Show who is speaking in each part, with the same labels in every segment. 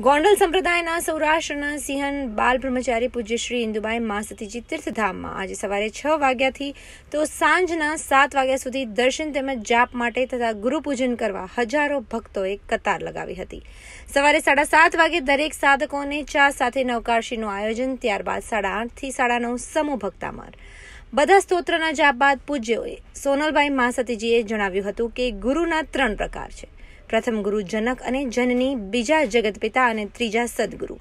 Speaker 1: ગોંડલ સંપ્રદાયના સૌરાષ્ટ્રના સિંહન બાલ બ્રહ્મચારી પૂજ્ય શ્રી ઇન્દુબાઈ માસતીજી તીર્થધામમાં આજે સવારે છ વાગ્યાથી તો સાંજના સાત વાગ્યા સુધી દર્શન તેમજ જાપ માટે તથા ગુરુપૂજન કરવા હજારો ભક્તોએ કતાર લગાવી હતી સવારે સાડા સાત વાગે દરેક સાધકોને ચા સાથે નવકારશીનું આયોજન ત્યારબાદ સાડા આઠથી સાડા નવ સમૂહ ભક્તામાર બધા સ્તોત્રના જાપ બાદ પૂજ્યોએ સોનલબાઈ માસતીજીએ જણાવ્યું હતું કે ગુરુના ત્રણ પ્રકાર છે પ્રથમ ગુરુ જનક અને જનની બીજા જગતપિતા અને ત્રીજા સદગુરુ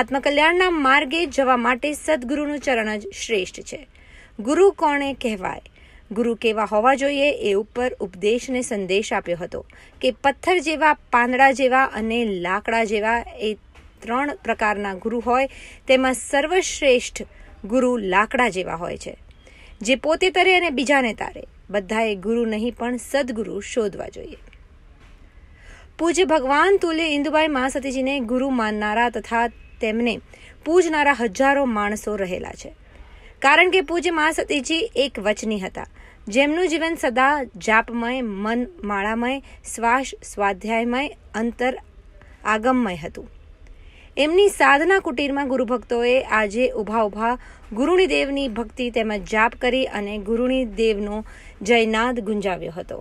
Speaker 1: આત્મકલ્યાણના માર્ગે જવા માટે સદગુરુનું ચરણ જ શ્રેષ્ઠ છે ગુરુ કોણે કહેવાય ગુરુ કેવા હોવા જોઈએ એ ઉપર ઉપદેશને સંદેશ આપ્યો હતો કે પથ્થર જેવા પાંદડા જેવા અને લાકડા જેવા એ ત્રણ પ્રકારના ગુરુ હોય તેમાં સર્વશ્રેષ્ઠ ગુરુ લાકડા જેવા હોય છે જે પોતે તરે અને બીજાને તારે બધાએ ગુરુ નહીં પણ સદગુરુ શોધવા જોઈએ પૂજ્ય ભગવાન તુલ્ય ઇન્દુબાઈ મહાસતીજીને ગુરુ માનનારા તથા તેમને પૂજનારા હજારો માણસો રહેલા છે કારણ કે પૂજ્ય મહાસતીજી એક વચની હતા જેમનું જીવન સદા જાપમય મન માળામય શ્વાસ સ્વાધ્યાયમય અંતર આગમમય હતું એમની સાધના કુટીરમાં ગુરુભક્તોએ આજે ઊભા ઊભા ગુરુણી દેવની ભક્તિ તેમજ જાપ કરી અને ગુરુણી દેવનો જયનાદ ગુંજાવ્યો હતો